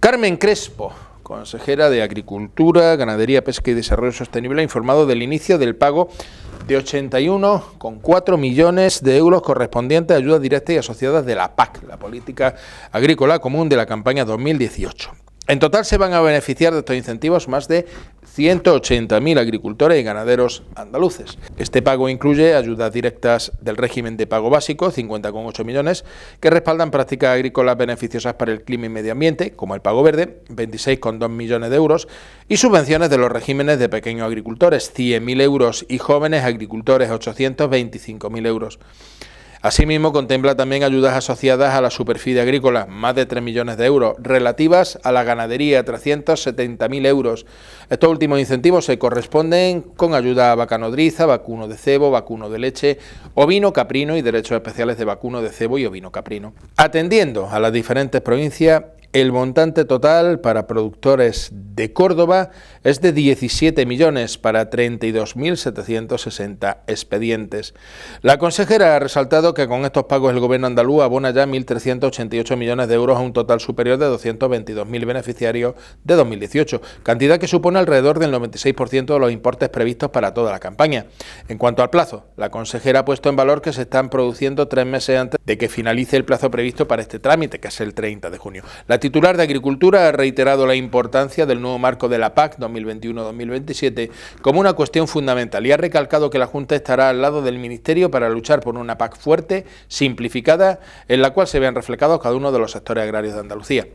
Carmen Crespo, consejera de Agricultura, Ganadería, Pesca y Desarrollo Sostenible, ha informado del inicio del pago de 81,4 millones de euros correspondientes a ayudas directas y asociadas de la PAC, la Política Agrícola Común de la campaña 2018. En total se van a beneficiar de estos incentivos más de 180.000 agricultores y ganaderos andaluces. Este pago incluye ayudas directas del régimen de pago básico, 50,8 millones, que respaldan prácticas agrícolas beneficiosas para el clima y medio ambiente, como el pago verde, 26,2 millones de euros, y subvenciones de los regímenes de pequeños agricultores, 100.000 euros, y jóvenes agricultores, 825.000 euros. Asimismo, contempla también ayudas asociadas a la superficie agrícola, más de 3 millones de euros, relativas a la ganadería, 370.000 euros. Estos últimos incentivos se corresponden con ayuda a nodriza, vacuno de cebo, vacuno de leche, ovino caprino y derechos especiales de vacuno de cebo y ovino caprino. Atendiendo a las diferentes provincias el montante total para productores de Córdoba es de 17 millones para 32.760 expedientes. La consejera ha resaltado que con estos pagos el gobierno andaluz abona ya 1.388 millones de euros a un total superior de 222.000 beneficiarios de 2018, cantidad que supone alrededor del 96% de los importes previstos para toda la campaña. En cuanto al plazo, la consejera ha puesto en valor que se están produciendo tres meses antes de que finalice el plazo previsto para este trámite, que es el 30 de junio. El titular de Agricultura ha reiterado la importancia del nuevo marco de la PAC 2021-2027 como una cuestión fundamental y ha recalcado que la Junta estará al lado del Ministerio para luchar por una PAC fuerte, simplificada, en la cual se vean reflejados cada uno de los sectores agrarios de Andalucía.